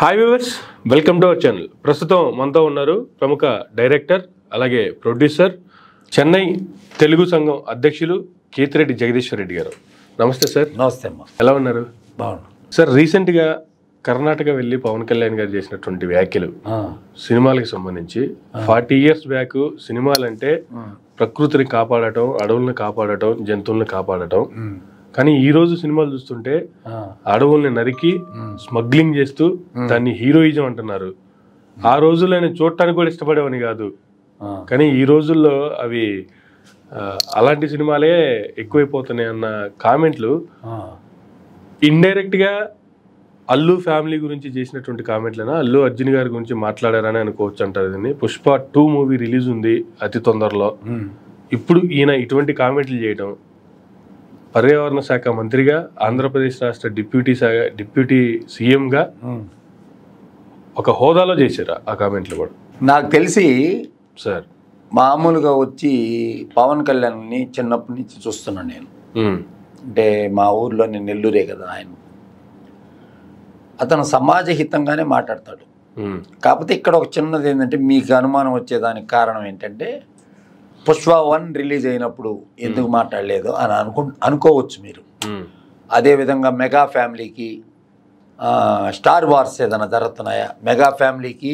Hi viewers welcome to our channel ప్రస్తుతం మనతో ఉన్నారు ప్రముఖ డైరెక్టర్ అలాగే ప్రొడ్యూసర్ చెన్నై తెలుగు సంఘం అధ్యక్షులు కీతిరెడ్డి జగదీశ్వర్ రెడ్డి గారు నమస్తే సార్ నమస్తే అమ్మా ఎలా ఉన్నారు బాగున్నా సార్ రీసెంట్గా కర్ణాటక వెళ్ళి పవన్ కళ్యాణ్ గారు చేసినటువంటి వ్యాఖ్యలు సినిమాలకు సంబంధించి ఫార్టీ ఇయర్స్ బ్యాక్ సినిమాలంటే ప్రకృతిని కాపాడటం అడవులను కాపాడటం జంతువులను కాపాడటం కానీ ఈ రోజు సినిమాలు చూస్తుంటే అడవుల్ని నరికి స్మగ్లింగ్ చేస్తూ దాన్ని హీరోయిజం అంటున్నారు ఆ రోజుల్లో నేను చూడటానికి కూడా ఇష్టపడేవని కాదు కానీ ఈ రోజుల్లో అవి అలాంటి సినిమాలే ఎక్కువైపోతున్నాయి అన్న కామెంట్లు గా అల్లు ఫ్యామిలీ గురించి చేసినటువంటి కామెంట్లైనా అల్లు అర్జున్ గారి గురించి మాట్లాడారని అనుకోవచ్చు అంటారు దీన్ని పుష్ప టూ మూవీ రిలీజ్ ఉంది అతి తొందరలో ఇప్పుడు ఈయన ఇటువంటి కామెంట్లు చేయడం పర్యావరణ శాఖ మంత్రిగా ఆంధ్రప్రదేశ్ రాష్ట్ర డిప్యూటీ డిప్యూటీ సీఎంగా ఒక హోదాలో చేశారు ఆ కామెంట్లు కూడా నాకు తెలిసి సార్ మామూలుగా వచ్చి పవన్ కళ్యాణ్ని చిన్నప్పటి నుంచి చూస్తున్నాను నేను అంటే మా ఊర్లో నేను నెల్లూరే కదా ఆయన అతను సమాజ హితంగానే మాట్లాడతాడు కాకపోతే ఇక్కడ ఒక చిన్నది ఏంటంటే మీకు అనుమానం వచ్చేదానికి కారణం ఏంటంటే పుష్ప వన్ రిలీజ్ అయినప్పుడు ఎందుకు మాట్లాడలేదు అని అనుకు అనుకోవచ్చు మీరు అదేవిధంగా మెగా ఫ్యామిలీకి స్టార్ వార్స్ ఏదైనా జరుగుతున్నాయా మెగా ఫ్యామిలీకి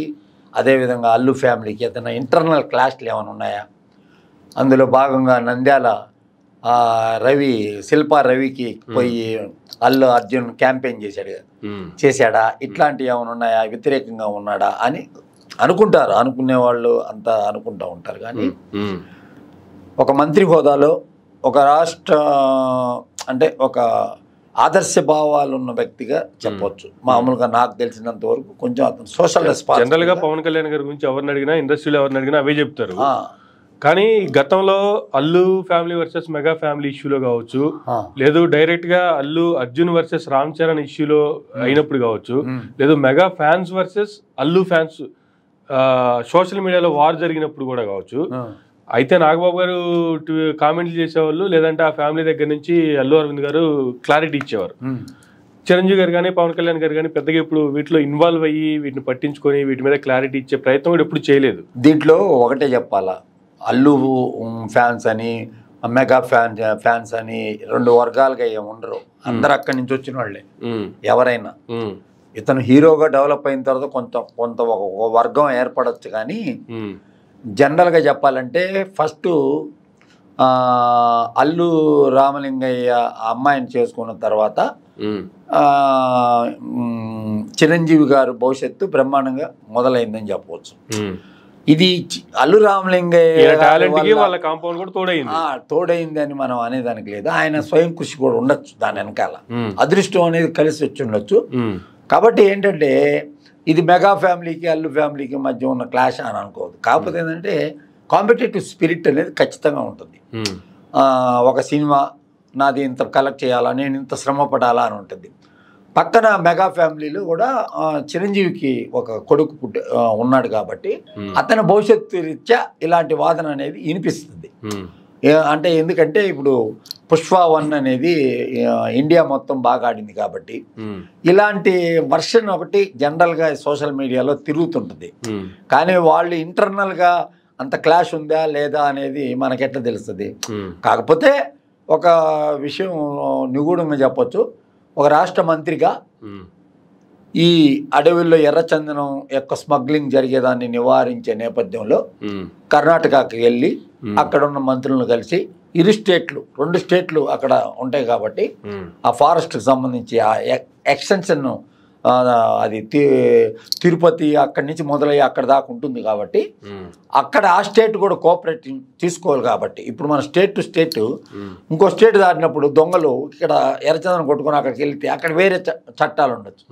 అదేవిధంగా అల్లు ఫ్యామిలీకి ఏదైనా ఇంటర్నల్ క్లాష్లు ఏమైనా ఉన్నాయా అందులో భాగంగా నంద్యాల రవి శిల్ప రవికి పోయి అల్లు అర్జున్ క్యాంపెయిన్ చేశాడు చేశాడా ఇట్లాంటివి ఏమైనా ఉన్నాయా వ్యతిరేకంగా ఉన్నాడా అని అనుకుంటారు అనుకునే వాళ్ళు అంతా అనుకుంటూ ఉంటారు కానీ ఒక మంత్రి హోదాలో ఒక రాష్ట్ర అంటే ఒక ఆదర్శ భావాలు ఉన్న వ్యక్తిగా చెప్పవచ్చు మామూలుగా నాకు తెలిసినంత వరకు కొంచెం అతను సోషల్ జనరల్ గా పవన్ కళ్యాణ్ గారి గురించి ఎవరిని అడిగినా ఇండస్ట్రీలో ఎవరిని అడిగినా అవే చెప్తారు కానీ గతంలో Allu family versus mega family ఇష్యూలో కావచ్చు లేదు డైరెక్ట్ గా అల్లు అర్జున్ వర్సెస్ రామ్ చరణ్ ఇష్యూలో అయినప్పుడు కావచ్చు లేదు mega fans versus Allu fans social మీడియాలో వార్ జరిగినప్పుడు కూడా కావచ్చు అయితే నాగబాబు గారు కామెంట్లు చేసేవాళ్ళు లేదంటే ఆ ఫ్యామిలీ దగ్గర నుంచి అల్లు అరవింద్ గారు క్లారిటీ ఇచ్చేవారు చిరంజీవి గారు కానీ పవన్ కళ్యాణ్ గారు కానీ పెద్దగా ఇప్పుడు వీటిలో ఇన్వాల్వ్ అయ్యి వీటిని పట్టించుకొని వీటి మీద క్లారిటీ ఇచ్చే ప్రయత్నం కూడా ఎప్పుడు చేయలేదు దీంట్లో ఒకటే చెప్పాలా అల్లు ఫ్యాన్స్ అని మెగా ఫ్యాన్ ఫ్యాన్స్ అని రెండు వర్గాలుగా ఏమి ఉండరు అందరు అక్కడి నుంచి వచ్చిన వాళ్ళే ఎవరైనా ఇతను హీరోగా డెవలప్ అయిన తర్వాత కొంత కొంత ఒక వర్గం ఏర్పడచ్చు కానీ జనరల్గా చెప్పాలంటే ఫస్ట్ అల్లు రామలింగయ్య అమ్మాయిని చేసుకున్న తర్వాత చిరంజీవి గారు భవిష్యత్తు బ్రహ్మాండంగా మొదలైందని చెప్పవచ్చు ఇది అల్లు రామలింగయ్య కాంపౌండ్ కూడా తోడైంది తోడైంది అని మనం అనేదానికి లేదు ఆయన స్వయం కృషి కూడా ఉండొచ్చు దాని వెనకాల అదృష్టం అనేది కలిసి వచ్చి ఉండొచ్చు కాబట్టి ఏంటంటే ఇది మెగా ఫ్యామిలీకి అల్లు ఫ్యామిలీకి మధ్య ఉన్న క్లాష్ అని అనుకోవద్దు కాకపోతే hmm. ఏంటంటే కాంపిటేటివ్ స్పిరిట్ అనేది ఖచ్చితంగా ఉంటుంది hmm. ఒక సినిమా నాది ఇంత కలెక్ట్ చేయాలా నేను ఇంత శ్రమ పడాలా అని ఉంటుంది పక్కన మెగా ఫ్యామిలీలో కూడా చిరంజీవికి ఒక కొడుకు పుట్టి ఉన్నాడు కాబట్టి hmm. అతని భవిష్యత్తు రీత్యా ఇలాంటి వాదన అనేది వినిపిస్తుంది అంటే ఎందుకంటే ఇప్పుడు పుష్ప వన్ అనేది ఇండియా మొత్తం బాగా ఆడింది కాబట్టి ఇలాంటి వర్షన్ ఒకటి జనరల్గా సోషల్ మీడియాలో తిరుగుతుంటుంది కానీ వాళ్ళు ఇంటర్నల్గా అంత క్లాష్ ఉందా లేదా అనేది మనకెట్లా తెలుస్తుంది కాకపోతే ఒక విషయం నిగూఢంగా చెప్పచ్చు ఒక రాష్ట్ర మంత్రిగా ఈ అడవుల్లో ఎర్రచందనం యొక్క స్మగ్లింగ్ జరిగేదాన్ని నివారించే నేపథ్యంలో కర్ణాటకకి వెళ్ళి అక్కడ ఉన్న మంత్రులను కలిసి ఇరు స్టేట్లు రెండు స్టేట్లు అక్కడ ఉంటాయి కాబట్టి ఆ ఫారెస్ట్కి సంబంధించి ఆ ఎక్స్టెన్షన్ అది తిరుపతి అక్కడి నుంచి మొదలయ్యి అక్కడ దాకా ఉంటుంది కాబట్టి అక్కడ ఆ స్టేట్ కూడా కోఆపరేట్ తీసుకోవాలి కాబట్టి ఇప్పుడు మన స్టేట్ టు స్టేట్ ఇంకో స్టేట్ దాటినప్పుడు దొంగలు ఇక్కడ ఎర్రచందనం కొట్టుకొని అక్కడికి వెళ్తే అక్కడ వేరే చట్టాలు ఉండొచ్చు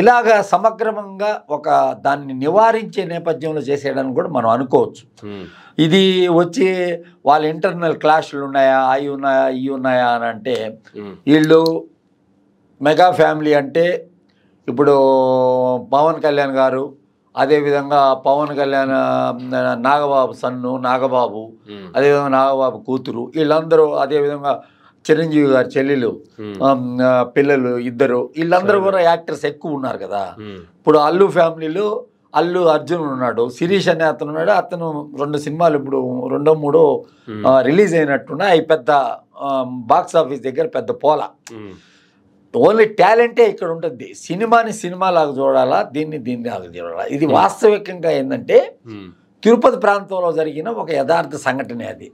ఇలాగ సమగ్రంగా ఒక దాన్ని నివారించే నేపథ్యంలో చేసేయడానికి కూడా మనం అనుకోవచ్చు ఇది వచ్చి వాళ్ళ ఇంటర్నల్ క్లాష్లు ఉన్నాయా అవి ఉన్నాయా ఇవి ఉన్నాయా అని అంటే వీళ్ళు మెగా ఫ్యామిలీ అంటే ఇప్పుడు పవన్ కళ్యాణ్ గారు అదేవిధంగా పవన్ కళ్యాణ్ నాగబాబు సన్ను నాగబాబు అదేవిధంగా నాగబాబు కూతురు వీళ్ళందరూ అదేవిధంగా చిరంజీవి గారి చెల్లెలు పిల్లలు ఇద్దరు వీళ్ళందరూ కూడా యాక్టర్స్ ఎక్కువ ఉన్నారు కదా ఇప్పుడు అల్లు ఫ్యామిలీలో అల్లు అర్జున్ ఉన్నాడు శిరీష్ అనే అతను ఉన్నాడు అతను రెండు సినిమాలు ఇప్పుడు రెండో మూడో రిలీజ్ అయినట్టున్నా అవి పెద్ద బాక్స్ ఆఫీస్ దగ్గర పెద్ద పోల ఓన్లీ టాలెంటే ఇక్కడ ఉంటుంది సినిమాని సినిమా లాగా చూడాలా దీన్ని దీన్ని చూడాలా ఇది వాస్తవికంగా ఏంటంటే తిరుపతి ప్రాంతంలో జరిగిన ఒక యథార్థ సంఘటనే అది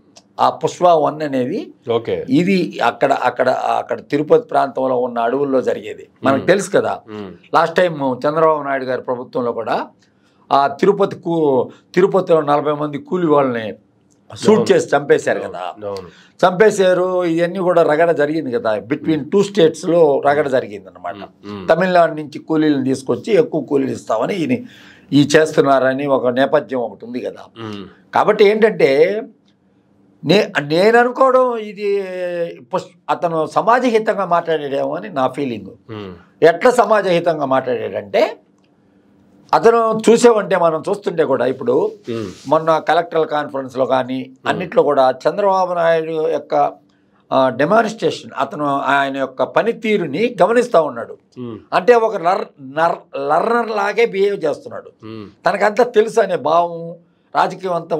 ఆ పుష్ప వన్ అనేది ఓకే ఇది అక్కడ అక్కడ అక్కడ తిరుపతి ప్రాంతంలో ఉన్న అడవుల్లో జరిగేది మనకు తెలుసు కదా లాస్ట్ టైం చంద్రబాబు నాయుడు గారి ప్రభుత్వంలో కూడా ఆ తిరుపతి కూ తిరుపతిలో నలభై మంది కూలి వాళ్ళని షూట్ చేసి చంపేశారు కదా చంపేశారు ఇవన్నీ కూడా రగడ జరిగింది కదా బిట్వీన్ టూ స్టేట్స్లో రగడ జరిగింది అనమాట తమిళనాడు నుంచి కూలీలను తీసుకొచ్చి ఎక్కువ కూలీలు ఇస్తామని ఈ చేస్తున్నారని ఒక నేపథ్యం ఒకటి ఉంది కదా కాబట్టి ఏంటంటే నే నేను అనుకోవడం ఇది అతను సమాజహితంగా మాట్లాడాడేమో అని నా ఫీలింగ్ ఎట్లా సమాజహితంగా మాట్లాడాడంటే అతను చూసేవంటే మనం చూస్తుంటే కూడా ఇప్పుడు మొన్న కలెక్టర్ కాన్ఫరెన్స్లో కానీ అన్నిట్లో కూడా చంద్రబాబు నాయుడు యొక్క డెమానిస్ట్రేషన్ అతను ఆయన యొక్క పనితీరుని గమనిస్తూ ఉన్నాడు అంటే ఒక లర్ లర్నర్ లాగే బిహేవ్ చేస్తున్నాడు తనకంతా తెలుసు అనే భావం రాజకీయం అంతా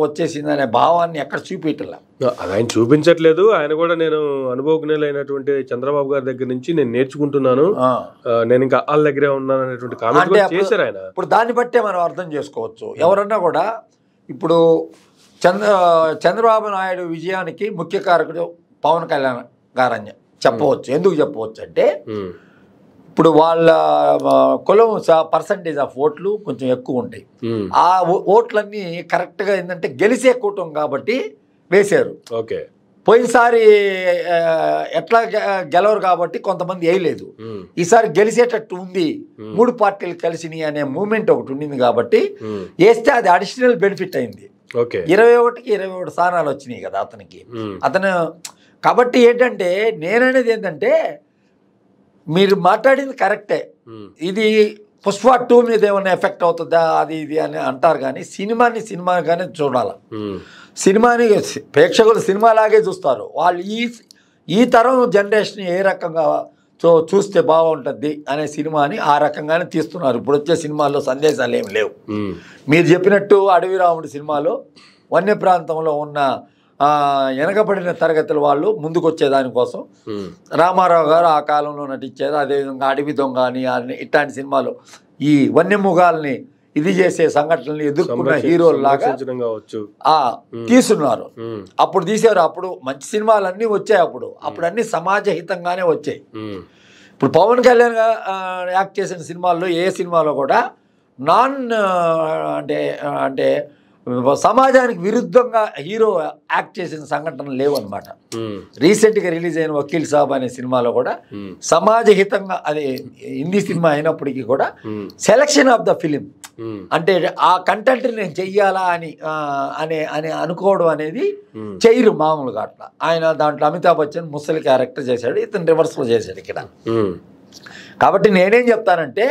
అనే భావాన్ని ఎక్కడ చూపించలే అది ఆయన చూపించట్లేదు ఆయన కూడా నేను అనుభవజ్ఞులైనటువంటి చంద్రబాబు గారి దగ్గర నుంచి నేను నేర్చుకుంటున్నాను నేను ఇంకా వాళ్ళ దగ్గరే ఉన్నాను అనేటువంటి చేశారు ఆయన ఇప్పుడు దాన్ని బట్టే మనం అర్థం చేసుకోవచ్చు ఎవరన్నా కూడా ఇప్పుడు చంద్ర చంద్రబాబు నాయుడు విజయానికి ముఖ్య కారకుడు పవన్ కళ్యాణ్ గారని చెప్పవచ్చు ఎందుకు చెప్పవచ్చు అంటే ఇప్పుడు వాళ్ళ కులం పర్సంటేజ్ ఆఫ్ ఓట్లు కొంచెం ఎక్కువ ఉంటాయి ఆ ఓట్లన్నీ కరెక్ట్గా ఏంటంటే గెలిచే కూటం కాబట్టి వేశారు ఓకే పోయినసారి ఎట్లా గెలవరు కాబట్టి కొంతమంది వేయలేదు ఈసారి గెలిచేటట్టు ఉంది మూడు పార్టీలు కలిసినాయి అనే మూమెంట్ ఒకటి ఉండింది కాబట్టి వేస్తే అది అడిషనల్ బెనిఫిట్ అయింది ఓకే ఇరవై ఒకటికి ఇరవై ఒకటి స్థానాలు వచ్చినాయి కదా అతనికి అతను కాబట్టి ఏంటంటే నేననేది ఏంటంటే మీరు మాట్లాడింది కరెక్టే ఇది పుష్ప టూ మీద ఏమైనా ఎఫెక్ట్ అవుతుందా అది ఇది అని అంటారు కానీ సినిమాని సినిమాగానే చూడాలి సినిమాని ప్రేక్షకులు సినిమాలాగే చూస్తారు వాళ్ళు ఈ ఈ తరం జనరేషన్ ఏ రకంగా చూ చూస్తే బాగుంటుంది అనే సినిమాని ఆ రకంగానే తీస్తున్నారు ఇప్పుడు వచ్చే సినిమాల్లో సందేశాలు ఏమి లేవు మీరు చెప్పినట్టు అడవి రాముడి సినిమాలో వన్య ప్రాంతంలో ఉన్న వెనకబడిన తరగతుల వాళ్ళు ముందుకు వచ్చేదానికోసం రామారావు గారు ఆ కాలంలో నటించారు అదేవిధంగా అడవి దొంగ అని ఇట్లాంటి సినిమాలు ఈ వన్యమృగాల్ని ఇది చేసే సంఘటనలు ఎదుర్కొన్న హీరోలు లాగా తీసున్నారు అప్పుడు తీసారు అప్పుడు మంచి సినిమాలు అన్నీ వచ్చాయి అప్పుడు అప్పుడు అన్ని సమాజహితంగానే వచ్చాయి ఇప్పుడు పవన్ కళ్యాణ్ యాక్ట్ చేసిన సినిమాల్లో ఏ సినిమాలో కూడా నాన్ అంటే అంటే సమాజానికి విరుద్ధంగా హీరో యాక్ట్ చేసిన సంఘటనలు లేవు అనమాట రీసెంట్గా రిలీజ్ అయిన వకీల్ సాబ్ అనే సినిమాలో కూడా సమాజ హితంగా అది హిందీ సినిమా అయినప్పటికీ కూడా సెలక్షన్ ఆఫ్ ద ఫిలిం అంటే ఆ కంటెంట్ నేను చెయ్యాలా అని అనే అని అనుకోవడం అనేది చెయ్యరు మామూలుగా అట్లా ఆయన దాంట్లో అమితాబ్ బచ్చన్ ముసలి క్యారెక్టర్ చేశాడు ఇతను లో చేశాడు ఇక్కడ కాబట్టి నేనేం చెప్తానంటే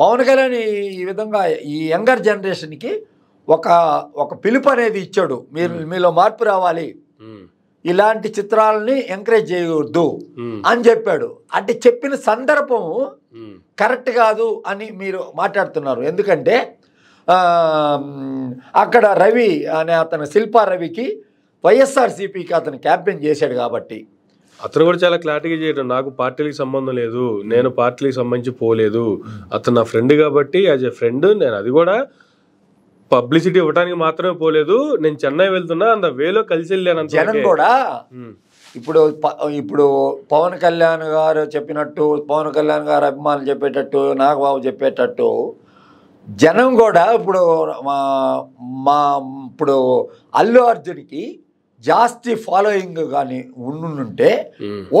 పవన్ కళ్యాణ్ ఈ విధంగా ఈ యంగర్ జనరేషన్కి ఒక ఒక పిలుపు అనేది ఇచ్చాడు మీరు మీలో మార్పు రావాలి ఇలాంటి చిత్రాలని ఎంకరేజ్ చేయకూడదు అని చెప్పాడు అంటే చెప్పిన సందర్భం కరెక్ట్ కాదు అని మీరు మాట్లాడుతున్నారు ఎందుకంటే అక్కడ రవి అనే అతను శిల్పా రవికి వైఎస్ఆర్సీపీకి అతను క్యాంపెయిన్ చేశాడు కాబట్టి అతను కూడా చాలా క్లారిటీగా చేయడం నాకు పార్టీలకు సంబంధం లేదు నేను పార్టీలకు సంబంధించి పోలేదు అతను నా ఫ్రెండ్ కాబట్టి యాజ్ ఎ ఫ్రెండ్ నేను అది కూడా పబ్లిసిటీ ఇవ్వడానికి మాత్రమే పోలేదు నేను చెన్నై వెళ్తున్నా అంత వేలో కలిసి వెళ్ళాను జనం కూడా ఇప్పుడు ఇప్పుడు పవన్ కళ్యాణ్ గారు చెప్పినట్టు పవన్ కళ్యాణ్ గారు అభిమానులు చెప్పేటట్టు నాగబాబు చెప్పేటట్టు జనం కూడా ఇప్పుడు మా మా ఇప్పుడు అల్లు అర్జున్కి జాస్తి ఫాలోయింగ్ కానీ ఉండుంటే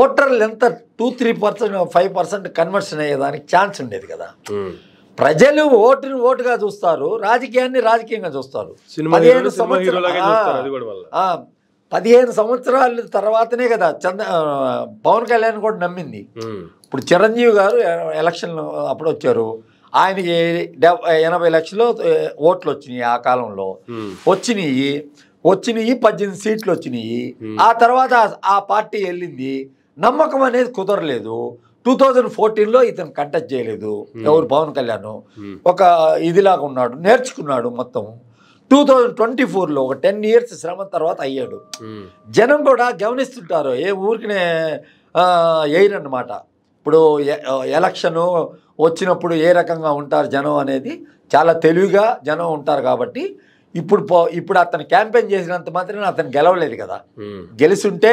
ఓటర్లు ఎంత two three percent five percent conversion అయ్యేదానికి ఛాన్స్ ఉండేది కదా ప్రజలు ఓటుని ఓటుగా చూస్తారు రాజకీయాన్ని రాజకీయంగా చూస్తారు పదిహేను సంవత్సరాలు పదిహేను సంవత్సరాల తర్వాతనే కదా చంద్ర పవన్ కళ్యాణ్ కూడా నమ్మింది ఇప్పుడు చిరంజీవి గారు ఎలక్షన్ అప్పుడు వచ్చారు ఆయనకి ఎనభై లక్షలు ఓట్లు వచ్చినాయి ఆ కాలంలో వచ్చినాయి వచ్చినాయి పద్దెనిమిది సీట్లు వచ్చినాయి ఆ తర్వాత ఆ పార్టీ వెళ్ళింది నమ్మకం అనేది కుదరలేదు టూ థౌజండ్ ఫోర్టీన్లో ఇతను కంటెక్ట్ చేయలేదు hmm. ఎవరు పవన్ కళ్యాణ్ hmm. ఒక ఇదిలాగా ఉన్నాడు నేర్చుకున్నాడు మొత్తం టూ థౌజండ్ ట్వంటీ ఫోర్లో ఒక టెన్ ఇయర్స్ శ్రమ తర్వాత అయ్యాడు hmm. జనం కూడా గమనిస్తుంటారు ఏ ఊరికినే ఎయిరన్నమాట ఇప్పుడు ఎలక్షను వచ్చినప్పుడు ఏ రకంగా ఉంటారు జనం అనేది చాలా తెలివిగా జనం ఉంటారు కాబట్టి ఇప్పుడు ఇప్పుడు అతను క్యాంపెయిన్ చేసినంత మాత్రమే అతను గెలవలేదు కదా గెలిచుంటే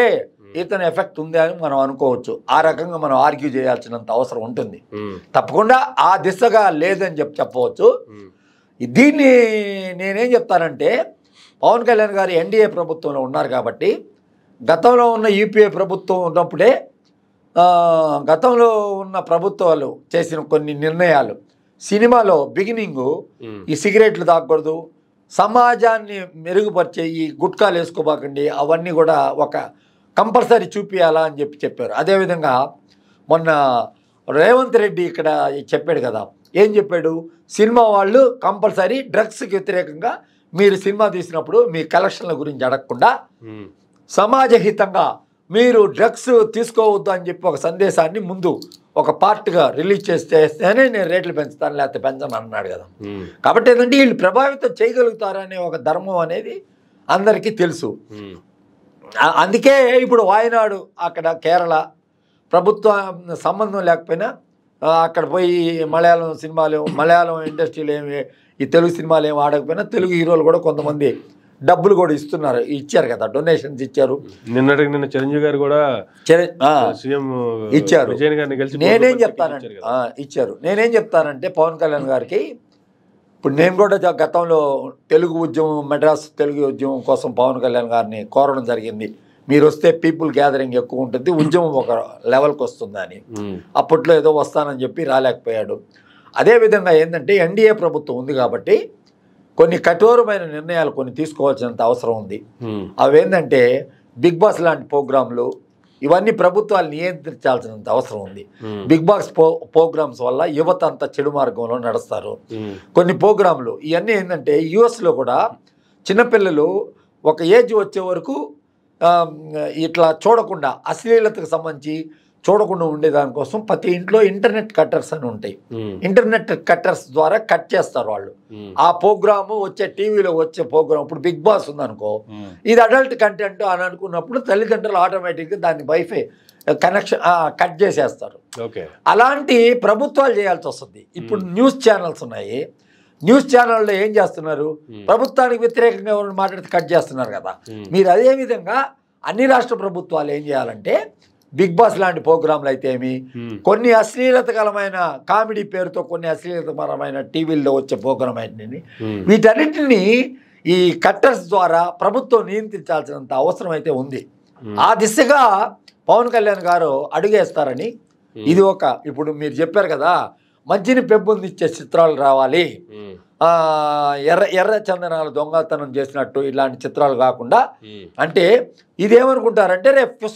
ఇతని ఎఫెక్ట్ ఉంది అని మనం అనుకోవచ్చు ఆ రకంగా మనం ఆర్గ్యూ చేయాల్సినంత అవసరం ఉంటుంది తప్పకుండా ఆ దిశగా లేదని చెప్పి చెప్పవచ్చు దీన్ని నేనేం చెప్తానంటే పవన్ కళ్యాణ్ గారు ఎన్డీఏ ప్రభుత్వంలో ఉన్నారు కాబట్టి గతంలో ఉన్న యూపీఏ ప్రభుత్వం ఉన్నప్పుడే గతంలో ఉన్న ప్రభుత్వాలు చేసిన కొన్ని నిర్ణయాలు సినిమాలో బిగినింగ్ ఈ సిగరెట్లు తాగకూడదు సమాజాన్ని మెరుగుపరిచే ఈ గుట్కాలు వేసుకోబాకండి అవన్నీ కూడా ఒక కంపల్సరీ చూపించాలా అని చెప్పి చెప్పారు అదేవిధంగా మొన్న రేవంత్ రెడ్డి ఇక్కడ చెప్పాడు కదా ఏం చెప్పాడు సినిమా వాళ్ళు కంపల్సరీ డ్రగ్స్కి వ్యతిరేకంగా మీరు సినిమా తీసినప్పుడు మీ కలెక్షన్ల గురించి అడగకుండా సమాజహితంగా మీరు డ్రగ్స్ తీసుకోవద్దు అని చెప్పి ఒక సందేశాన్ని ముందు ఒక పార్ట్గా రిలీజ్ చేస్తేనే నేను రేట్లు పెంచుతాను లేకపోతే పెంచమని అన్నాడు కదా కాబట్టి ఏంటంటే వీళ్ళు ప్రభావితం చేయగలుగుతారనే ఒక ధర్మం అనేది అందరికీ తెలుసు అందుకే ఇప్పుడు వాయనాడు అక్కడ కేరళ ప్రభుత్వ సంబంధం లేకపోయినా అక్కడ పోయి మలయాళం సినిమాలు మలయాళం ఇండస్ట్రీలు ఏమి ఈ తెలుగు సినిమాలు ఏమి ఆడకపోయినా తెలుగు హీరోలు కూడా కొంతమంది డబ్బులు కూడా ఇస్తున్నారు ఇచ్చారు కదా డొనేషన్స్ ఇచ్చారు నిన్నటికి నిన్న చిరంజీవి గారు కూడా ఇచ్చారు నేనేం చెప్తానంటే ఇచ్చారు నేనేం చెప్తానంటే పవన్ కళ్యాణ్ గారికి ఇప్పుడు నేను కూడా గతంలో తెలుగు ఉద్యమం మెడ్రాస్ తెలుగు ఉద్యమం కోసం పవన్ కళ్యాణ్ గారిని కోరడం జరిగింది మీరు వస్తే పీపుల్ గ్యాదరింగ్ ఎక్కువ ఉంటుంది ఉద్యమం ఒక లెవెల్కి వస్తుందని అప్పట్లో ఏదో వస్తానని చెప్పి రాలేకపోయాడు అదేవిధంగా ఏంటంటే ఎన్డీఏ ప్రభుత్వం ఉంది కాబట్టి కొన్ని కఠోరమైన నిర్ణయాలు కొన్ని తీసుకోవాల్సినంత అవసరం ఉంది అవేంటంటే బిగ్ బాస్ లాంటి ప్రోగ్రాంలు ఇవన్నీ ప్రభుత్వాలు నియంత్రించాల్సినంత అవసరం ఉంది బిగ్ బాక్స్ ప్రోగ్రామ్స్ వల్ల యువత అంతా చెడు మార్గంలో నడుస్తారు కొన్ని ప్రోగ్రాంలు ఇవన్నీ ఏంటంటే యుఎస్లో కూడా చిన్నపిల్లలు ఒక ఏజ్ వచ్చే వరకు ఇట్లా చూడకుండా అశ్లీలతకు సంబంధించి చూడకుండా ఉండేదానికోసం ప్రతి ఇంట్లో ఇంటర్నెట్ కట్టర్స్ అని ఉంటాయి ఇంటర్నెట్ కట్టర్స్ ద్వారా కట్ చేస్తారు వాళ్ళు ఆ ప్రోగ్రాము వచ్చే టీవీలో వచ్చే ప్రోగ్రామ్ ఇప్పుడు బిగ్ బాస్ ఉందనుకో ఇది అడల్ట్ కంటెంట్ అని అనుకున్నప్పుడు తల్లిదండ్రులు ఆటోమేటిక్గా దాన్ని వైఫై కనెక్షన్ కట్ చేసేస్తారు అలాంటి ప్రభుత్వాలు చేయాల్సి వస్తుంది ఇప్పుడు న్యూస్ ఛానల్స్ ఉన్నాయి న్యూస్ ఛానల్లో ఏం చేస్తున్నారు ప్రభుత్వానికి వ్యతిరేకంగా మాట్లాడితే కట్ చేస్తున్నారు కదా మీరు అదే విధంగా అన్ని రాష్ట్ర ప్రభుత్వాలు ఏం చేయాలంటే బిగ్ బాస్ లాంటి ప్రోగ్రాంలు అయితే ఏమి కొన్ని అశ్లీలతకరమైన కామెడీ పేరుతో కొన్ని అశ్లీలతకరమైన టీవీల్లో వచ్చే ప్రోగ్రాం అయితే వీటన్నింటినీ ఈ కట్టర్స్ ద్వారా ప్రభుత్వం నియంత్రించాల్సినంత అవసరం అయితే ఉంది ఆ దిశగా పవన్ కళ్యాణ్ గారు అడుగేస్తారని ఇది ఒక ఇప్పుడు మీరు చెప్పారు కదా మంచిని పెంపొందించే చిత్రాలు రావాలి ఎర్ర ఎర్ర చందనాలు దొంగతనం చేసినట్టు ఇలాంటి చిత్రాలు కాకుండా అంటే ఇదేమనుకుంటారంటే రేపు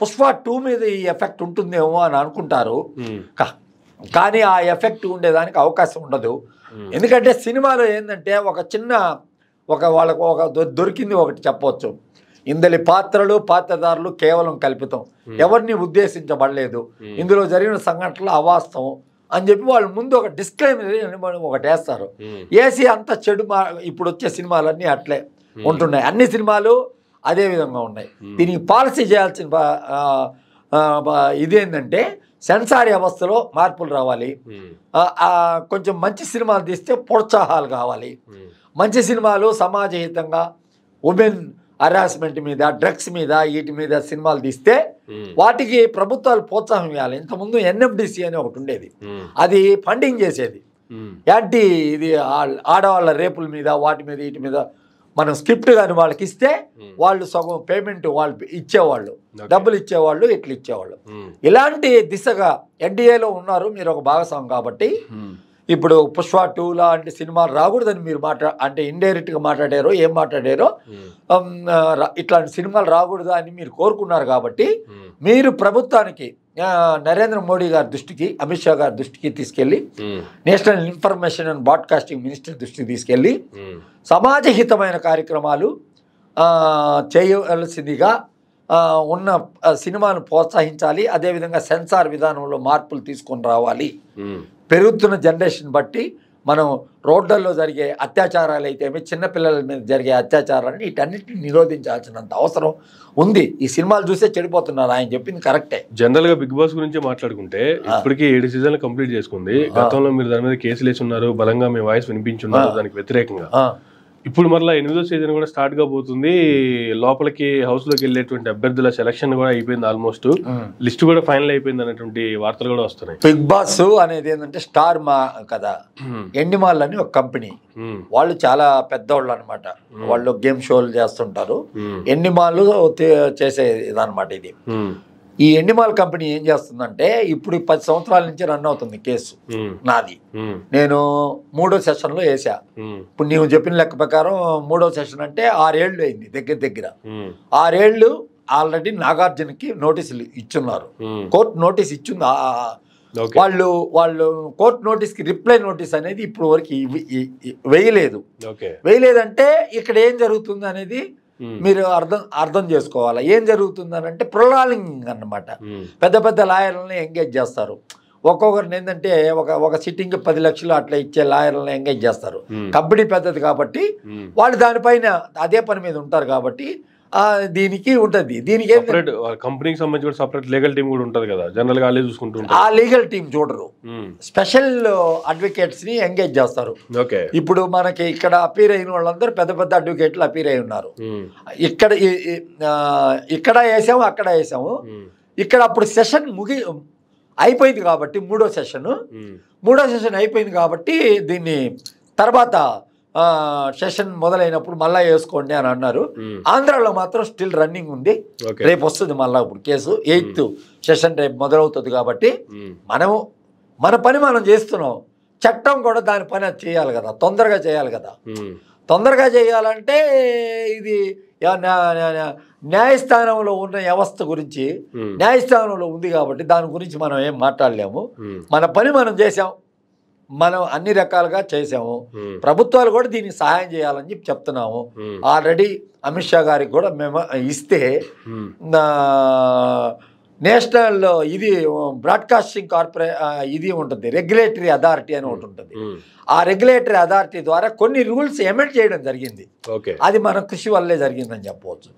పుష్ప టూ మీద ఈ ఎఫెక్ట్ ఉంటుందేమో అని అనుకుంటారు కానీ ఆ ఎఫెక్ట్ ఉండేదానికి అవకాశం ఉండదు ఎందుకంటే సినిమాలో ఏంటంటే ఒక చిన్న ఒక వాళ్ళకు ఒక దొరికింది ఒకటి చెప్పవచ్చు ఇందలి పాత్రలు పాత్రదారులు కేవలం కల్పితం ఎవరిని ఉద్దేశించబడలేదు ఇందులో జరిగిన సంఘటనలు అవాస్తవం అని చెప్పి వాళ్ళు ముందు ఒక డిస్క్లైమర్ ఒకటి వేస్తారు ఏసీ అంత చెడు ఇప్పుడు వచ్చే సినిమాలన్నీ అట్లే ఉంటున్నాయి అన్ని సినిమాలు అదే విధంగా ఉన్నాయి దీనికి పాలసీ చేయాల్సిన ఇదేంటంటే సెన్సార్ వ్యవస్థలో మార్పులు రావాలి కొంచెం మంచి సినిమాలు తీస్తే ప్రోత్సాహాలు కావాలి మంచి సినిమాలు సమాజహితంగా ఉమెన్ హరాస్మెంట్ మీద డ్రగ్స్ మీద వీటి మీద సినిమాలు తీస్తే వాటికి ప్రభుత్వాలు ప్రోత్సాహం ఇవ్వాలి ఇంతకుముందు ఎన్ఎఫ్డిసి అని ఒకటి ఉండేది అది ఫండింగ్ చేసేది యాంటీ ఇది ఆడవాళ్ళ రేపుల మీద వాటి మీద వీటి మీద మనం స్క్రిప్ట్ కానీ వాళ్ళకి ఇస్తే వాళ్ళు సగం పేమెంట్ వాళ్ళు ఇచ్చేవాళ్ళు డబ్బులు ఇచ్చేవాళ్ళు ఇట్లు ఇచ్చేవాళ్ళు ఇలాంటి దిశగా ఎన్డీఏలో ఉన్నారు మీరు ఒక భాగస్వామి కాబట్టి ఇప్పుడు పుష్ప టూ లాంటి సినిమాలు రాకూడదని మీరు మాట్లా అంటే ఇండైరెక్ట్గా మాట్లాడారో ఏం మాట్లాడారో ఇట్లాంటి సినిమాలు రాకూడదా అని మీరు కోరుకున్నారు కాబట్టి మీరు ప్రభుత్వానికి నరేంద్ర మోడీ గారి దృష్టికి అమిత్ షా గారి దృష్టికి తీసుకెళ్ళి national information and broadcasting minister దృష్టికి తీసుకెళ్ళి హితమైన కార్యక్రమాలు చేయవలసిందిగా ఉన్న సినిమాను ప్రోత్సహించాలి అదేవిధంగా సెన్సార్ విధానంలో మార్పులు తీసుకొని రావాలి పెరుగుతున్న జనరేషన్ బట్టి మనం రోడ్లలో జరిగే అత్యాచారాలు అయితేమి చిన్నపిల్లల మీద జరిగే అత్యాచారాన్ని వీటన్నిటిని నిరోధించాల్సినంత అవసరం ఉంది ఈ సినిమాలు చూసే చెడిపోతున్నారు ఆయన చెప్పింది కరెక్టే జనరల్ గా బిగ్ బాస్ గురించి మాట్లాడుకుంటే ఇప్పటికీ ఏడు సీజన్లు కంప్లీట్ చేసుకుంది గతంలో మీరు దాని మీద కేసులు వేసి ఉన్నారు బలంగా మీ వాయిస్ వినిపించున్నారు దానికి వ్యతిరేకంగా ఇప్పుడు మరలా ఎనిమిదో సీజన్ కూడా స్టార్ట్ గా పోతుంది లోపలికి హౌస్ లోకి వెళ్ళేటువంటి అభ్యర్థుల సెలక్షన్ కూడా అయిపోయింది ఆల్మోస్ట్ లిస్ట్ కూడా ఫైనల్ అయిపోయింది అనేటువంటి వార్తలు కూడా వస్తున్నాయి బిగ్ బాస్ అనేది ఏంటంటే స్టార్ మా కదా ఎండిమాల్ అని ఒక కంపెనీ వాళ్ళు చాలా పెద్దవాళ్ళు అనమాట వాళ్ళు గేమ్ షోలు చేస్తుంటారు మాల్ చేసే ఇదనమాట ఇది ఈ ఎండిమాల్ కంపెనీ ఏం చేస్తుందంటే ఇప్పుడు పది సంవత్సరాల నుంచి రన్ అవుతుంది కేసు నాది నేను మూడో సెషన్లో వేసా ఇప్పుడు నీవు చెప్పిన లెక్క ప్రకారం మూడో సెషన్ అంటే ఆరేళ్లు అయింది దగ్గర దగ్గర ఆరేళ్లు ఆల్రెడీ నాగార్జునకి నోటీసులు ఇచ్చున్నారు కోర్టు నోటీస్ ఇచ్చింది వాళ్ళు వాళ్ళు కోర్టు నోటీస్కి రిప్లై నోటీస్ అనేది ఇప్పుడు వరకు వేయలేదు వేయలేదంటే ఇక్కడ ఏం జరుగుతుంది అనేది మీరు అర్థం అర్థం చేసుకోవాలి ఏం జరుగుతుందనంటే ప్రొలాలింగ్ అనమాట పెద్ద పెద్ద లాయర్లని ఎంగేజ్ చేస్తారు ఒక్కొక్కరిని ఏంటంటే ఒక ఒక సిట్టింగ్ పది లక్షలు అట్లా ఇచ్చే లాయర్లను ఎంగేజ్ చేస్తారు కబడ్డీ పెద్దది కాబట్టి వాళ్ళు దానిపైన అదే పని మీద ఉంటారు కాబట్టి దీనికి ఉంటుంది దీనికి కంపెనీకి సంబంధించి సపరేట్ లీగల్ టీమ్ కూడా ఉంటుంది కదా జనరల్గా గా చూసుకుంటారు ఆ లీగల్ టీం చూడరు స్పెషల్ hmm. అడ్వకేట్స్ ని ఎంగేజ్ చేస్తారు ఓకే ఇప్పుడు మనకి ఇక్కడ అపీర్ అయిన వాళ్ళందరూ పెద్ద పెద్ద అడ్వకేట్లు అపీర్ అయి ఉన్నారు hmm. ఇక్కడ ఇక్కడ వేసాము అక్కడ వేసాము hmm. ఇక్కడ అప్పుడు సెషన్ ముగి అయిపోయింది కాబట్టి మూడో సెషన్ మూడో సెషన్ అయిపోయింది కాబట్టి దీన్ని తర్వాత సెషన్ మొదలైనప్పుడు మళ్ళా వేసుకోండి అని అన్నారు ఆంధ్రాలో మాత్రం స్టిల్ రన్నింగ్ ఉంది రేపు వస్తుంది మళ్ళా ఇప్పుడు కేసు ఎయిత్ సెషన్ రేపు మొదలవుతుంది కాబట్టి మనము మన పని మనం చేస్తున్నాం చట్టం కూడా దాని పని చేయాలి కదా తొందరగా చేయాలి కదా తొందరగా చేయాలంటే ఇది న్యాయస్థానంలో ఉన్న వ్యవస్థ గురించి న్యాయస్థానంలో ఉంది కాబట్టి దాని గురించి మనం ఏం మాట్లాడలేము మన పని మనం చేసాం మనం అన్ని రకాలుగా చేసాము ప్రభుత్వాలు కూడా దీనికి సహాయం చేయాలని చెప్పి చెప్తున్నాము ఆల్రెడీ అమిత్ షా గారికి కూడా మేము ఇస్తే నేషనల్ ఇది బ్రాడ్కాస్టింగ్ కార్పొరే ఇది ఉంటుంది రెగ్యులేటరీ అథారిటీ అని ఒకటి ఉంటుంది ఆ రెగ్యులేటరీ అథారిటీ ద్వారా కొన్ని రూల్స్ ఎమెండ్ చేయడం జరిగింది అది మన కృషి వల్లే జరిగిందని చెప్పవచ్చు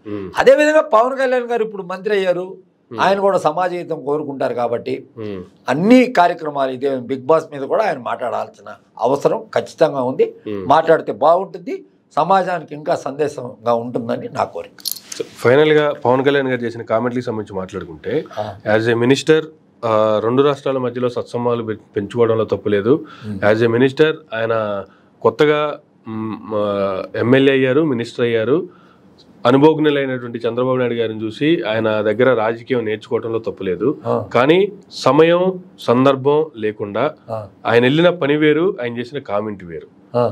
అదేవిధంగా పవన్ కళ్యాణ్ గారు ఇప్పుడు మంత్రి అయ్యారు ఆయన కూడా హితం కోరుకుంటారు కాబట్టి అన్ని కార్యక్రమాలు ఇదే బిగ్ బాస్ మీద కూడా ఆయన మాట్లాడాల్సిన అవసరం ఖచ్చితంగా ఉంది మాట్లాడితే బాగుంటుంది సమాజానికి ఇంకా సందేశంగా ఉంటుందని నా కోరిక ఫైనల్గా పవన్ కళ్యాణ్ గారు చేసిన కామెంట్లకి సంబంధించి మాట్లాడుకుంటే యాజ్ ఏ మినిస్టర్ రెండు రాష్ట్రాల మధ్యలో సత్సంబాలు పెంచుకోవడంలో తప్పులేదు యాజ్ ఏ మినిస్టర్ ఆయన కొత్తగా ఎమ్మెల్యే అయ్యారు మినిస్టర్ అయ్యారు అనుభవజ్ఞులైనటువంటి చంద్రబాబు నాయుడు గారిని చూసి ఆయన దగ్గర రాజకీయం నేర్చుకోవటంలో తప్పులేదు కానీ సమయం సందర్భం లేకుండా ఆయన వెళ్ళిన పని వేరు ఆయన చేసిన కామెంట్ వేరు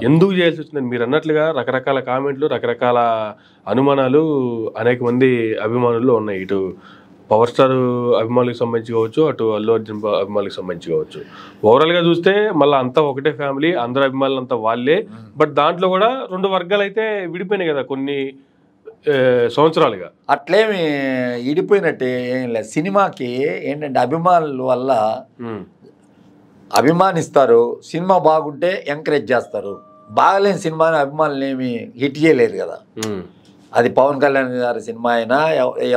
ఎందుకు చేయాల్సి వచ్చిందని మీరు అన్నట్లుగా రకరకాల కామెంట్లు రకరకాల అనుమానాలు అనేక మంది అభిమానుల్లో ఉన్నాయి ఇటు పవర్ స్టార్ అభిమానులకు సంబంధించి కావచ్చు అటు అల్లు అర్జున్ అభిమానులకు సంబంధించి కావచ్చు ఓవరాల్గా చూస్తే మళ్ళీ అంతా ఒకటే ఫ్యామిలీ అందరు అభిమానులు అంతా వాళ్ళే బట్ దాంట్లో కూడా రెండు వర్గాలు అయితే విడిపోయినాయి కదా కొన్ని సంవత్సరాలుగా అట్లేమి ఇడిపోయినట్టు ఏం లేదు సినిమాకి ఏంటంటే అభిమానుల వల్ల అభిమానిస్తారు సినిమా బాగుంటే ఎంకరేజ్ చేస్తారు బాగలేని సినిమా అభిమానులు ఏమి హిట్ చేయలేరు కదా అది పవన్ కళ్యాణ్ గారి సినిమా అయినా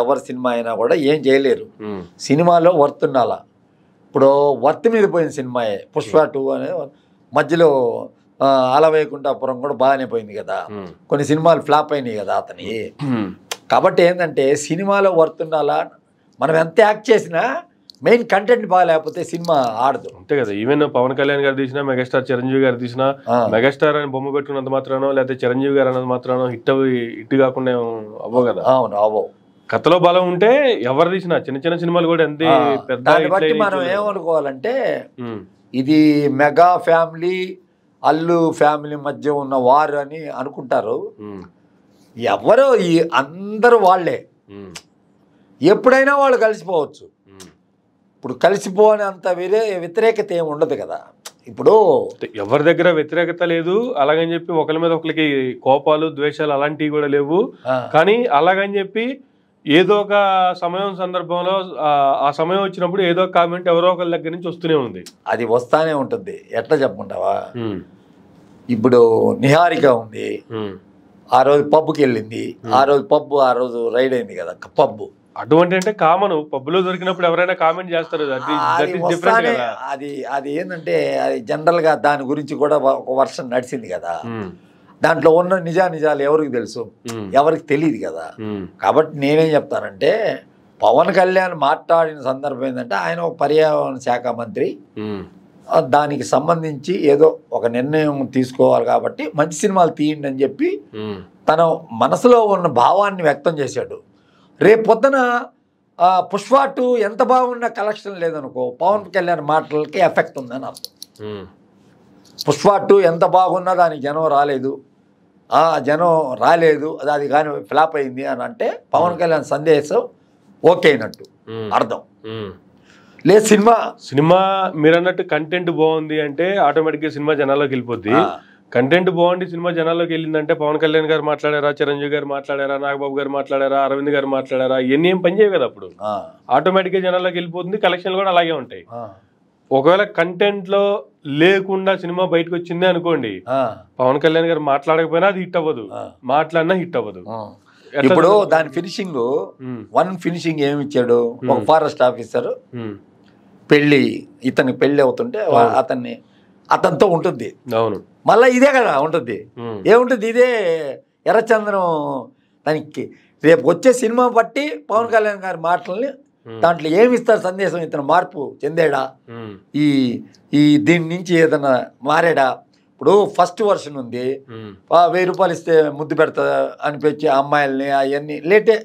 ఎవరి సినిమా అయినా కూడా ఏం చేయలేరు సినిమాలో వర్త్ ఉండాలా ఇప్పుడు వర్త్ మీద పోయిన సినిమాయే పుష్ప టూ అనే మధ్యలో పురం కూడా బాగానే పోయింది కదా కొన్ని సినిమాలు ఫ్లాప్ అయినాయి కదా అతని కాబట్టి ఏంటంటే సినిమాలో వర్త్ మనం ఎంత యాక్ట్ చేసినా మెయిన్ కంటెంట్ బాగాలేకపోతే సినిమా ఆడదు అంతే కదా ఈవెన్ పవన్ కళ్యాణ్ గారు తీసినా మెగాస్టార్ చిరంజీవి గారు తీసినా మెగాస్టార్ అని బొమ్మ పెట్టుకున్నంత మాత్రానో లేకపోతే చిరంజీవి గారు అన్నది మాత్రానో హిట్ అవి హిట్ కాకుండా అవ్వవు కదా అవును అవ్వవు కథలో బలం ఉంటే ఎవరు తీసినా చిన్న చిన్న సినిమాలు కూడా ఎంత పెద్ద మనం ఏమనుకోవాలంటే ఇది మెగా ఫ్యామిలీ అల్లు ఫ్యామిలీ మధ్య ఉన్న వారు అని అనుకుంటారు ఎవరో ఈ అందరూ వాళ్లే ఎప్పుడైనా వాళ్ళు కలిసిపోవచ్చు ఇప్పుడు అంత వేరే వ్యతిరేకత ఏమి ఉండదు కదా ఇప్పుడు ఎవరి దగ్గర వ్యతిరేకత లేదు అలాగని చెప్పి ఒకరి మీద ఒకరికి కోపాలు ద్వేషాలు అలాంటివి కూడా లేవు కానీ అలాగని చెప్పి ఏదో ఒక సమయం సందర్భంలో ఆ సమయం వచ్చినప్పుడు ఏదో కామెంట్ ఎవరో ఒకరి దగ్గర నుంచి వస్తూనే ఉంది అది వస్తానే ఉంటుంది ఎట్లా చెప్పుకుంటావా ఇప్పుడు నిహారిక ఉంది ఆ రోజు పబ్బుకి వెళ్ళింది ఆ రోజు పబ్బు ఆ రోజు రైడ్ అయింది కదా పబ్బు అటువంటి అంటే కామన్ పబ్బులో దొరికినప్పుడు ఎవరైనా కామెంట్ చేస్తారు అది అది ఏంటంటే అది జనరల్ గా దాని గురించి కూడా ఒక వర్షం నడిచింది కదా దాంట్లో ఉన్న నిజా నిజాలు ఎవరికి తెలుసు ఎవరికి తెలియదు కదా కాబట్టి నేనేం చెప్తానంటే పవన్ కళ్యాణ్ మాట్లాడిన సందర్భం ఏంటంటే ఆయన ఒక పర్యావరణ శాఖ మంత్రి దానికి సంబంధించి ఏదో ఒక నిర్ణయం తీసుకోవాలి కాబట్టి మంచి సినిమాలు తీయండి అని చెప్పి తన మనసులో ఉన్న భావాన్ని వ్యక్తం చేశాడు రేపు పొద్దున పుష్ప టూ ఎంత బాగున్నా కలెక్షన్ లేదనుకో పవన్ కళ్యాణ్ మాటలకి ఎఫెక్ట్ ఉందని అర్థం పుష్ప టూ ఎంత బాగున్నా దానికి జనం రాలేదు జనం రాలేదు అది అది కానీ ఫ్లాప్ అయింది అని అంటే పవన్ కళ్యాణ్ సందేశం ఓకే అయినట్టు అర్థం లేదు సినిమా సినిమా మీరు అన్నట్టు కంటెంట్ బాగుంది అంటే ఆటోమేటిక్గా సినిమా జనాల్లోకి వెళ్ళిపోద్ది కంటెంట్ బాగుండి సినిమా జనాల్లోకి వెళ్ళిందంటే పవన్ కళ్యాణ్ గారు మాట్లాడారా చిరంజీవి గారు మాట్లాడారా నాగబాబు గారు మాట్లాడారా అరవింద్ గారు మాట్లాడారా ఇవన్నీ ఏం పనిచేయవు కదా అప్పుడు ఆటోమేటిక్గా జనాల్లోకి వెళ్ళిపోతుంది కలెక్షన్లు కూడా అలాగే ఉంటాయి ఒకవేళ కంటెంట్ లో లేకుండా సినిమా బయటకు వచ్చింది అనుకోండి పవన్ కళ్యాణ్ గారు మాట్లాడకపోయినా అది హిట్ అవ్వదు మాట్లాడినా హిట్ అవ్వదు ఇప్పుడు దాని ఫినిషింగ్ వన్ ఫినిషింగ్ ఏమి ఇచ్చాడు ఒక ఫారెస్ట్ ఆఫీసర్ పెళ్లి ఇతని పెళ్లి అవుతుంటే అతన్ని అతనితో ఉంటుంది అవును మళ్ళీ ఇదే కదా ఉంటుంది ఏముంటుంది ఇదే ఎర్రచంద్రం దానికి రేపు వచ్చే సినిమా బట్టి పవన్ కళ్యాణ్ గారి మాటల్ని దాంట్లో ఏమి ఇస్తారు సందేశం ఇతను మార్పు చెందాడా ఈ ఈ దీని నుంచి ఏదైనా మారాడా ఇప్పుడు ఫస్ట్ వర్షన్ ఉంది వెయ్యి రూపాయలు ఇస్తే ముద్దు పెడతా అనిపించే అమ్మాయిల్ని అవన్నీ లేటే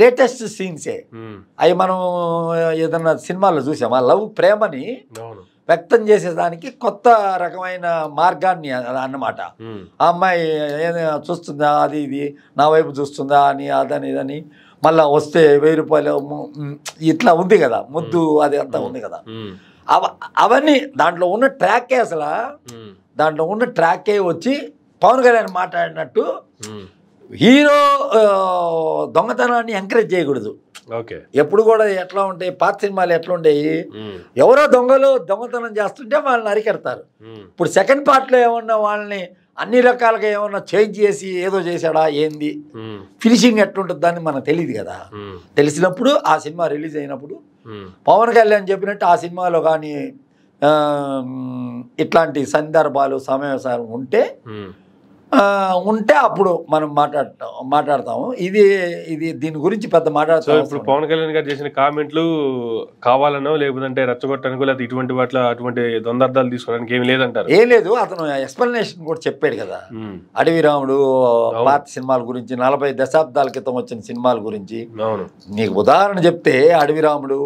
లేటెస్ట్ సీన్సే అవి మనం ఏదన్నా సినిమాల్లో చూసాం ఆ లవ్ ప్రేమని వ్యక్తం చేసేదానికి కొత్త రకమైన మార్గాన్ని అన్నమాట ఆ అమ్మాయి చూస్తుందా అది ఇది నా వైపు చూస్తుందా అని అదని ఇదని మళ్ళీ వస్తే వెయ్యి రూపాయలు ఇట్లా ఉంది కదా ముద్దు అది అంతా ఉంది కదా అవన్నీ దాంట్లో ఉన్న ట్రాకే అసలు దాంట్లో ఉన్న ట్రాకే వచ్చి పవన్ కళ్యాణ్ మాట్లాడినట్టు హీరో దొంగతనాన్ని ఎంకరేజ్ చేయకూడదు ఓకే ఎప్పుడు కూడా ఎట్లా ఉంటాయి పాత సినిమాలు ఎట్లా ఉండేవి ఎవరో దొంగలు దొంగతనం చేస్తుంటే వాళ్ళని అరికెడతారు ఇప్పుడు సెకండ్ పార్ట్లో ఏమన్నా వాళ్ళని అన్ని రకాలుగా ఏమన్నా చేంజ్ చేసి ఏదో చేశాడా ఏంది ఫినిషింగ్ ఎట్లుంటుంది దాన్ని మనకు తెలియదు కదా తెలిసినప్పుడు ఆ సినిమా రిలీజ్ అయినప్పుడు పవన్ కళ్యాణ్ చెప్పినట్టు ఆ సినిమాలో కానీ ఇట్లాంటి సందర్భాలు సమయసారం ఉంటే ఉంటే అప్పుడు మనం మాట్లాడతాం మాట్లాడతాము ఇది ఇది దీని గురించి పెద్ద మాట్లాడతాం ఇప్పుడు పవన్ కళ్యాణ్ గారు చేసిన కామెంట్లు కావాలనో లేకపోతే రెచ్చగొట్టడానికో లేకపోతే ఇటువంటి వాటిలో అటువంటి దొందర్థాలు తీసుకోవడానికి ఏమి లేదంటారు ఏం లేదు అతను ఎక్స్ప్లెనేషన్ కూడా చెప్పాడు కదా అడవి రాముడు పాత సినిమాల గురించి నలభై దశాబ్దాల క్రితం వచ్చిన సినిమాల గురించి నీకు ఉదాహరణ చెప్తే అడవి రాముడు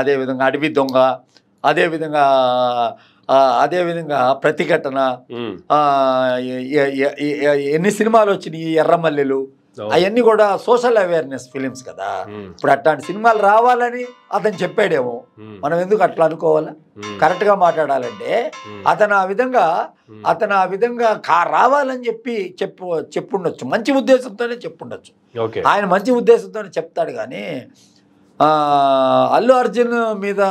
అదేవిధంగా అడవి దొంగ అదేవిధంగా అదేవిధంగా ప్రతిఘటన ఎన్ని సినిమాలు వచ్చినాయి ఎర్రమల్లెలు అవన్నీ కూడా సోషల్ అవేర్నెస్ ఫిలిమ్స్ కదా ఇప్పుడు అట్లాంటి సినిమాలు రావాలని అతను చెప్పాడేమో మనం ఎందుకు అట్లా అనుకోవాలా కరెక్ట్ గా మాట్లాడాలంటే అతను ఆ విధంగా అతను ఆ విధంగా రావాలని చెప్పి చెప్పు చెప్పుండొచ్చు మంచి ఉద్దేశంతోనే చెప్పుండొచ్చు ఆయన మంచి ఉద్దేశంతోనే చెప్తాడు కానీ అల్లు అర్జున్ మీద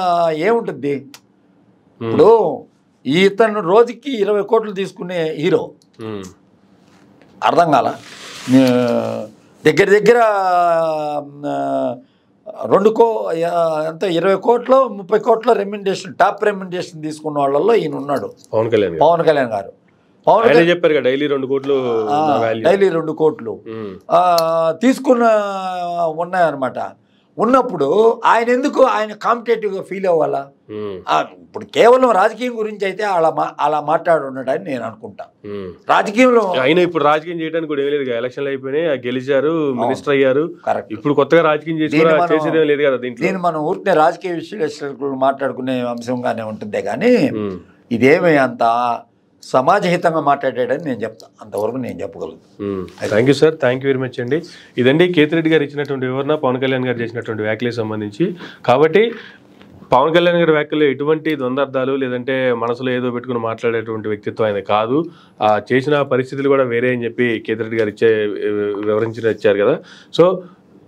ఏముంటుంది ఇప్పుడు ఇతను రోజుకి ఇరవై కోట్లు తీసుకునే హీరో అర్థం కాల దగ్గర దగ్గర రెండు కో ఎంత ఇరవై కోట్లు ముప్పై కోట్ల రెమ్యుండేషన్ టాప్ రెమ్యుండేషన్ తీసుకున్న వాళ్ళల్లో ఈయన ఉన్నాడు పవన్ కళ్యాణ్ పవన్ కళ్యాణ్ గారు పవన్ చెప్పారు డైలీ రెండు కోట్లు డైలీ రెండు కోట్లు తీసుకున్న ఉన్నాయన్నమాట ఉన్నప్పుడు ఆయన ఎందుకు ఆయన కాంపిటేటివ్గా ఫీల్ అవ్వాలా ఇప్పుడు కేవలం రాజకీయం గురించి అయితే అలా అలా మాట్లాడు ఉండడని నేను అనుకుంటా రాజకీయంలో ఆయన ఇప్పుడు రాజకీయం చేయడానికి కూడా ఏం లేదు ఎలక్షన్లు అయిపోయినాయి గెలిచారు మినిస్టర్ అయ్యారు ఇప్పుడు కొత్తగా రాజకీయం చేసేదేం లేదు కదా దీంట్లో నేను మనం ఊరికే రాజకీయ విశ్లేషకులు మాట్లాడుకునే అంశంగానే ఉంటుందే కానీ ఇదేమీ అంత సమాజహితంగా మాట్లాడాడని నేను చెప్తాను అంతవరకు నేను చెప్పగలను thank you sir thank you very much అండి ఇదండి కేతిరెడ్డి గారు ఇచ్చినటువంటి వివరణ పవన్ కళ్యాణ్ గారు చేసినటువంటి వ్యాఖ్యలకు సంబంధించి కాబట్టి పవన్ కళ్యాణ్ గారి వ్యాఖ్యలో ఎటువంటి ద్వందార్థాలు లేదంటే మనసులో ఏదో పెట్టుకుని మాట్లాడేటువంటి వ్యక్తిత్వం ఆయన కాదు ఆ చేసిన పరిస్థితులు కూడా వేరే అని చెప్పి కేతిరెడ్డి గారు ఇచ్చే వివరించిన ఇచ్చారు కదా సో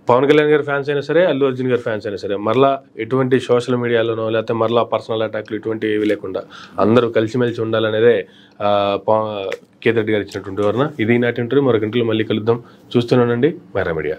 పవన్ కళ్యాణ్ గారి ఫ్యాన్స్ అయినా సరే అల్లు అర్జున్ గారి ఫ్యాన్స్ అయినా సరే మరలా ఎటువంటి సోషల్ మీడియాలోనో లేకపోతే మరలా పర్సనల్ అటాక్లు ఇటువంటి ఏవి లేకుండా అందరూ కలిసిమెలిసి ఉండాలనేదే కేతిరెడ్డి గారు ఇచ్చినటువంటి వర్ణ ఇది నాటి ఇంటర్వ్యూ మరొక ఇంటర్వ్యూ మళ్ళీ కలుద్దాం చూస్తున్నానండి మైరా మీడియా